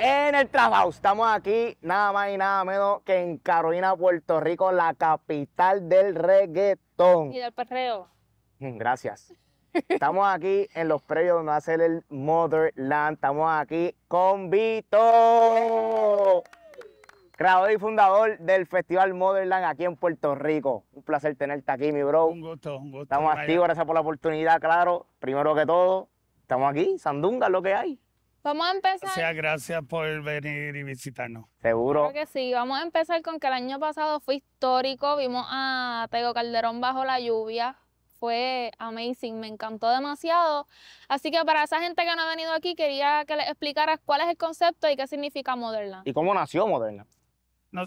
En el trabajo, estamos aquí nada más y nada menos que en Carolina, Puerto Rico, la capital del reggaetón. Y del perreo. Mm, gracias. Estamos aquí en los predios donde va a ser el Motherland. Estamos aquí con Vito creador y fundador del Festival Modernland aquí en Puerto Rico. Un placer tenerte aquí, mi bro. Un gusto, un gusto. Estamos activos, gracias por la oportunidad, claro. Primero que todo, estamos aquí, Sandunga lo que hay. Vamos a empezar. O sea, gracias por venir y visitarnos. Seguro. Creo que sí. Vamos a empezar con que el año pasado fue histórico. Vimos a Tego Calderón bajo la lluvia. Fue amazing, me encantó demasiado. Así que para esa gente que no ha venido aquí, quería que les explicaras cuál es el concepto y qué significa Moderna. ¿Y cómo nació Moderna?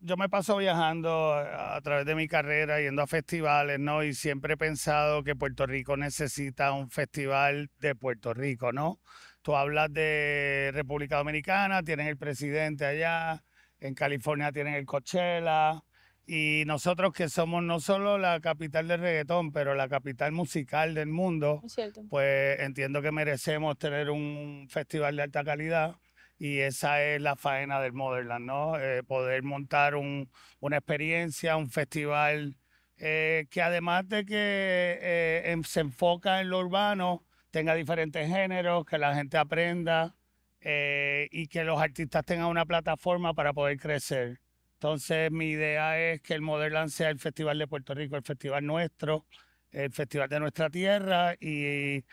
yo me paso viajando a, través de mi carrera, yendo a festivales, ¿no? Y siempre he pensado que Puerto Rico necesita un festival de Puerto Rico, ¿no? Tú hablas de República Dominicana, tienen el presidente allá, en California tienen el Coachella, y nosotros que somos no solo la capital del reggaetón, pero la capital musical del mundo, pues entiendo que merecemos tener un festival de alta calidad y esa es la faena del Motherland, ¿no? Eh, poder montar un, una experiencia, un festival eh, que además de que eh, em, se enfoca en lo urbano, tenga diferentes géneros, que la gente aprenda y que los artistas tengan una plataforma para poder crecer. Entonces mi idea es que el Motherland sea el festival de Puerto Rico, el festival nuestro, el festival de nuestra tierra y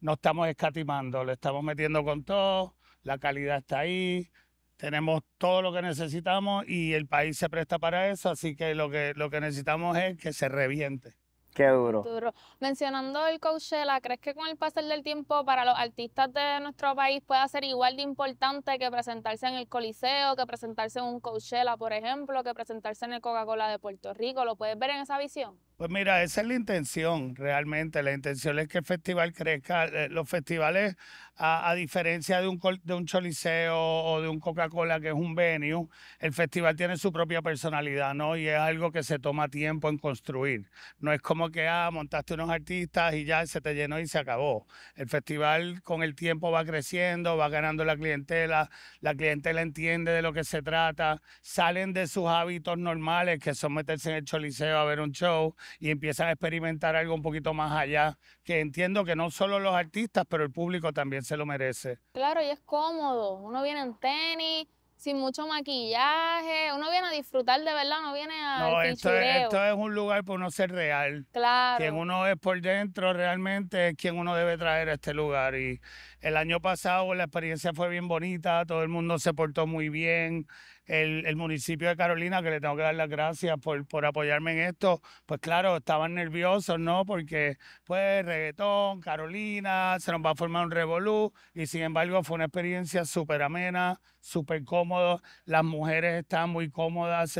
no estamos escatimando, le estamos metiendo con todo la calidad está ahí, tenemos todo lo que necesitamos y el país se presta para eso, así que lo que, lo que necesitamos es que se reviente. Qué duro. duro. Mencionando el Coachella, ¿crees que con el pasar del tiempo para los artistas de nuestro país pueda ser igual de importante que presentarse en el Coliseo, que presentarse en un Coachella, por ejemplo, que presentarse en el Coca-Cola de Puerto Rico? ¿Lo puedes ver en esa visión? Pues mira, esa es la intención, realmente. La intención es que el festival crezca. Eh, los festivales, a, diferencia de un, de un choliseo o de un Coca-Cola, que es un venue, el festival tiene su propia personalidad, ¿no? Y es algo que se toma tiempo en construir. No es como que, ah, montaste unos artistas y ya se te llenó y se acabó. El festival con el tiempo va creciendo, va ganando la clientela, la clientela entiende de lo que se trata, salen de sus hábitos normales, que son meterse en el choliseo a ver un show y empiezan a experimentar algo un poquito más allá, que entiendo que no solo los artistas, pero el público también se lo merece. Claro, y es cómodo. Uno viene en tenis, sin mucho maquillaje. Uno viene a disfrutar de verdad, no viene a. No, esto es, esto es, un lugar para no ser real. Claro. Quien uno es por dentro realmente es quien uno debe traer a este lugar. Y, el año pasado la experiencia fue bien bonita, todo el mundo se portó muy bien. El, municipio de Carolina, que le tengo que dar las gracias por, apoyarme en esto, pues claro, estaban nerviosos, ¿no? Porque pues reggaetón, Carolina, se nos va a formar un revolú y sin embargo fue una experiencia súper amena, súper cómoda, las mujeres estaban muy cómodas,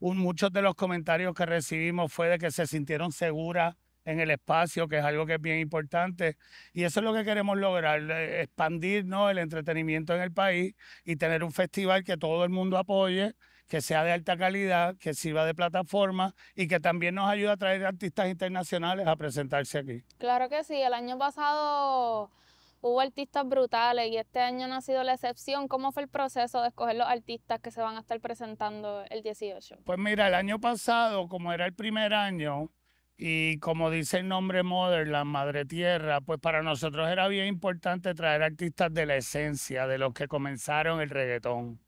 muchos de los comentarios que recibimos fue de que se sintieron seguras en el espacio, que es algo que es bien importante. Y eso es lo que queremos lograr, eh, expandir ¿no? el entretenimiento en el país y tener un festival que todo el mundo apoye, que sea de alta calidad, que sirva de plataforma y que también nos ayude a traer artistas internacionales a presentarse aquí. Claro que sí, el año pasado hubo artistas brutales y este año no ha sido la excepción. ¿Cómo fue el proceso de escoger los artistas que se van a estar presentando el 18? Pues mira, el año pasado, como era el primer año, y como dice el nombre Mother, la madre tierra, pues para nosotros era bien importante traer artistas de la esencia, de los que comenzaron el reggaetón.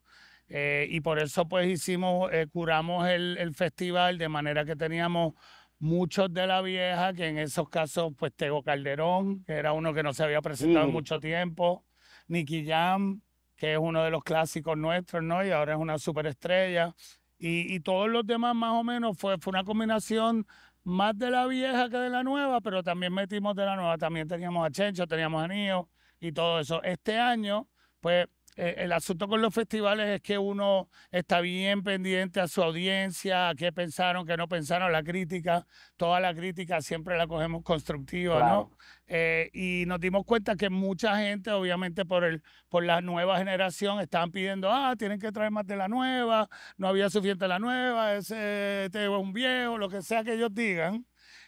Eh, y por eso pues hicimos, eh, curamos el, festival de manera que teníamos muchos de la vieja, que en esos casos pues Tego Calderón, que era uno que no se había presentado en mm. mucho tiempo, Nicky Jam, que es uno de los clásicos nuestros, ¿no? Y ahora es una superestrella. Y, y todos los demás más o menos fue, fue una combinación más de la vieja que de la nueva, pero también metimos de la nueva. También teníamos a Chencho, teníamos a Nio y todo eso. Este año, pues eh, el asunto con los festivales es que uno está bien pendiente a su audiencia, a qué pensaron, qué no pensaron, la crítica, toda la crítica siempre la cogemos constructiva, ¿no? Eh, y nos dimos cuenta que mucha gente, obviamente por, el, por la nueva generación, estaban pidiendo, ah, tienen que traer más de la nueva, no había suficiente la nueva, ese te este es un viejo, lo que sea que ellos digan.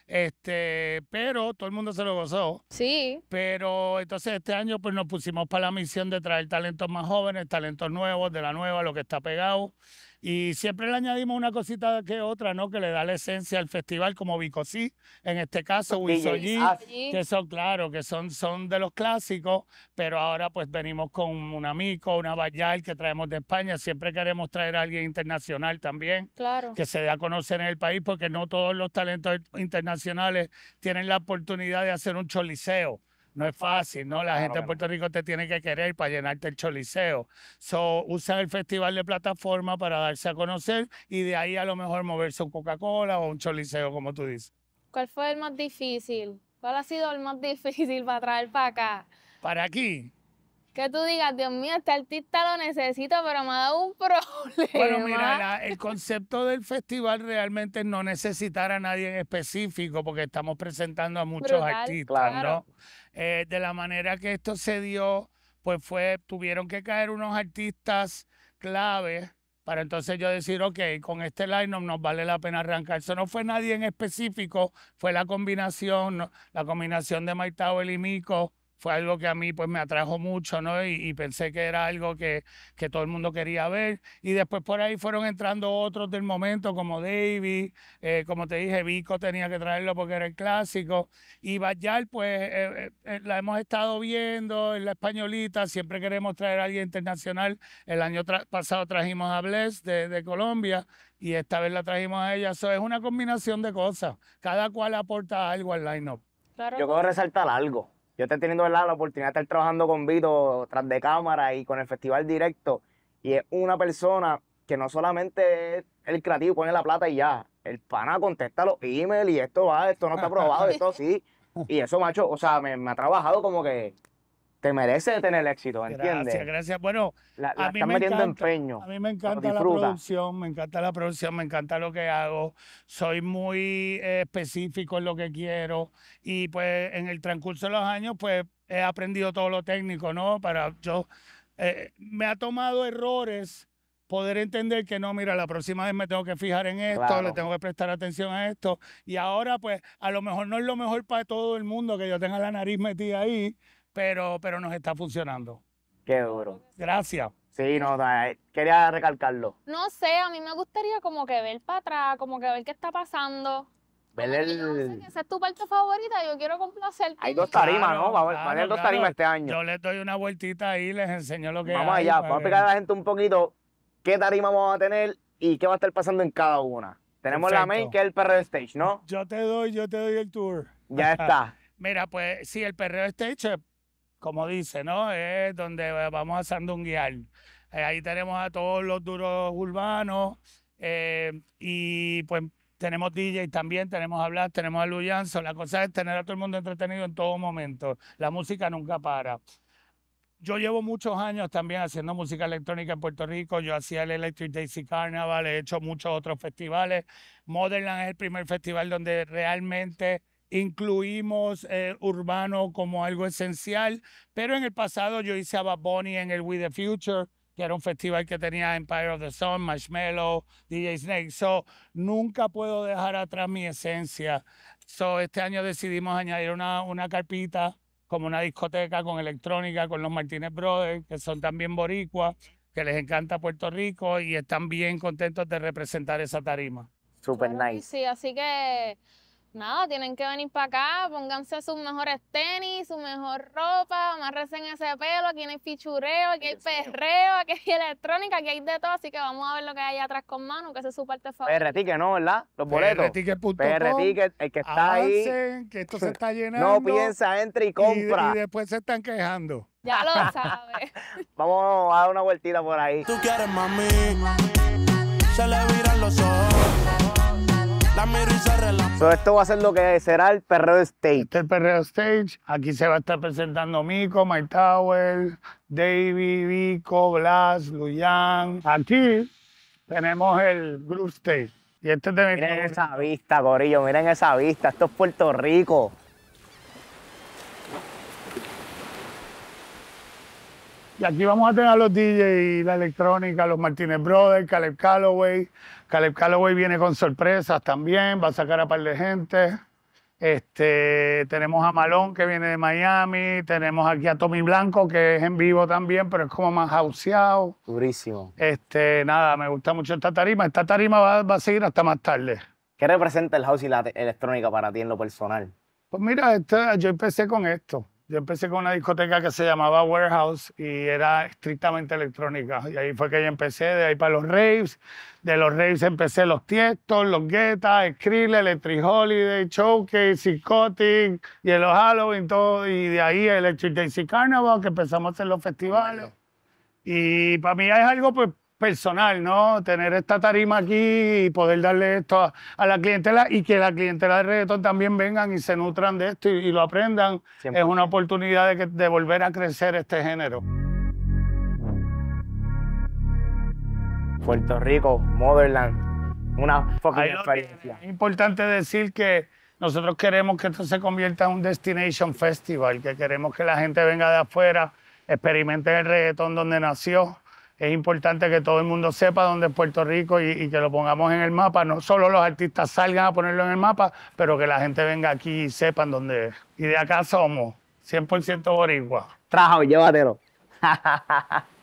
Este, pero todo el mundo se lo gozó. Sí. Pero entonces este año pues nos pusimos para la misión de traer talentos más jóvenes, talentos nuevos, de la nueva, lo que está pegado. Y siempre le añadimos una cosita que otra, ¿no? Que le da la esencia al festival, como Bicosí, en este caso, Wisoyí, ah, que son, claro, que son, son de los clásicos, pero ahora pues venimos con un amigo, una Bayal que traemos de España. Siempre queremos traer a alguien internacional también. Claro. Que se dé a conocer en el país, porque no todos los talentos internacionales tienen la oportunidad de hacer un choliseo no es fácil, ¿no? La gente de Puerto Rico te tiene que querer para llenarte el choliseo. So, usan el festival de plataforma para darse a conocer y de ahí a lo mejor moverse un Coca-Cola o un choliseo, como tú dices. ¿Cuál fue el más difícil? ¿Cuál ha sido el más difícil para traer para acá? ¿Para aquí? Que tú digas, Dios mío, este artista lo necesito, pero me ha dado un problema. Bueno, mira, el concepto del festival realmente no necesitar a nadie en específico, porque estamos presentando a muchos artistas, ¿no? Eh, de la manera que esto se dio, pues fue, tuvieron que caer unos artistas clave para entonces yo decir, ok, con este line no nos vale la pena arrancar. Eso no fue nadie en específico, fue la combinación, la combinación de Maitao Tower y fue algo que a mí pues me atrajo mucho, ¿no? Y, pensé que era algo que, que, todo el mundo quería ver. Y después por ahí fueron entrando otros del momento, como David, eh, como te dije, Vico tenía que traerlo porque era el clásico. Y Bayal, pues eh, eh, la hemos estado viendo en la españolita, siempre queremos traer a alguien internacional. El año pasado trajimos a Bless de, Colombia y esta vez la trajimos a ella. Eso es una combinación de cosas. Cada cual aporta algo al line-up. Claro. Yo quiero resaltar algo yo estoy teniendo la oportunidad de estar trabajando con Vito tras de cámara y con el festival directo. Y es una persona que no solamente es el creativo, pone la plata y ya. El pana contesta los emails y esto va, esto no está aprobado, esto sí. Y eso, macho, o sea, me ha trabajado como que te merece tener éxito, ¿entiendes? Gracias, gracias. Bueno, a mí me encanta, empeño. A mí me encanta la producción, me encanta la producción, me encanta lo que hago. Soy muy eh, específico en lo que quiero y pues en el transcurso de los años pues he aprendido todo lo técnico, ¿no? Para yo eh, me ha tomado errores poder entender que no, mira, la próxima vez me tengo que fijar en esto, le tengo que prestar atención a esto. Y ahora, pues, a lo mejor no es lo mejor para todo el mundo que yo tenga la nariz metida ahí, pero, pero nos está funcionando. Qué duro. Gracias. Sí, no, eh, quería recalcarlo. No sé, a mí me gustaría como que ver para atrás, como que ver qué está pasando. Ver el... esa es tu parte favorita, yo quiero complacer. Hay dos tarimas, ¿no? Va, a haber dos tarimas este año. Yo les doy una vueltita ahí, les enseño lo que Vamos allá, vamos a explicar a la gente un poquito qué tarima vamos a tener y qué va a estar pasando en cada una. Tenemos la main, que es el perreo stage, ¿no? Yo te doy, yo te doy el tour. Ya está. Mira, pues si el perreo stage como dice, ¿no? Es donde vamos a sandunguear. Eh, ahí tenemos a todos los duros urbanos eh, y pues tenemos DJs también, tenemos a tenemos a Luyanzo. La cosa es tener a todo el mundo entretenido en todo momento. La música nunca para. Yo llevo muchos años también haciendo música electrónica en Puerto Rico. Yo hacía el Electric Daisy Carnival, he hecho muchos otros festivales. Land es el primer festival donde realmente incluimos el eh, urbano como algo esencial, pero en el pasado yo hice a Bad Bunny en el We the Future, que era un festival que tenía Empire of the Sun, Marshmallow, DJ Snake. So, nunca puedo dejar atrás mi esencia. So, este año decidimos añadir una, una carpita como una discoteca con electrónica, con los Martínez Brothers, que son también boricuas, que les encanta Puerto Rico y están bien contentos de representar esa tarima. Super nice. Sí, así que nada, tienen que venir para acá, pónganse sus mejores tenis, su mejor ropa, amarrecen ese pelo, aquí no hay fichureo, aquí hay perreo, aquí hay electrónica, aquí hay de todo, así que vamos a ver lo que hay atrás con mano, que ese es su parte favorita. PR ¿no? ¿Verdad? Los boletos. PRTicket.com. PRTicket, el que está ahí. que esto se está llenando. No piensa, entra y compra. Y, después se están quejando. Ya lo sabes. vamos a dar una vueltita por ahí. Tú quieres, mami. Se le viran los ojos esto va a ser lo que será el perreo stage. Este es el perreo stage. Aquí se va a estar presentando Mico, My Tower, David, Vico, Blas, Luyan. Aquí tenemos el Blue stage. Y este Miren esa vista, Corillo, miren esa vista. Esto es Puerto Rico. Y aquí vamos a tener a los DJs, la electrónica, los Martínez Brothers, Caleb Calloway. Caleb Calloway viene con sorpresas también, va a sacar a par de gente. Este, tenemos a Malón que viene de Miami, tenemos aquí a Tommy Blanco que es en vivo también, pero es como más hauseado. Durísimo. Este, nada, me gusta mucho esta tarima. Esta tarima va, a seguir hasta más tarde. ¿Qué representa el house y la electrónica para ti en lo personal? Pues mira, este, yo empecé con esto. Yo empecé con una discoteca que se llamaba Warehouse y era estrictamente electrónica. Y ahí fue que yo empecé, de ahí para los raves. De los raves empecé los Tiestos, los Guetas, Skrill, Electric Holiday, Showcase, Psychotic, los Halloween, todo. Y de ahí Electric Daisy Carnival, que empezamos a hacer los festivales. Y para mí es algo pues personal, ¿no? Tener esta tarima aquí y poder darle esto a, la clientela y que la clientela de reggaetón también vengan y se nutran de esto y, lo aprendan. Es una oportunidad de, volver a crecer este género. Puerto Rico, Motherland, una fucking experiencia. Es importante decir que nosotros queremos que esto se convierta en un destination festival, que queremos que la gente venga de afuera, experimente el reggaetón donde nació es importante que todo el mundo sepa dónde es Puerto Rico y, que lo pongamos en el mapa. No solo los artistas salgan a ponerlo en el mapa, pero que la gente venga aquí y sepan dónde es. Y de acá somos 100% boricua. Trajo, llévatelo.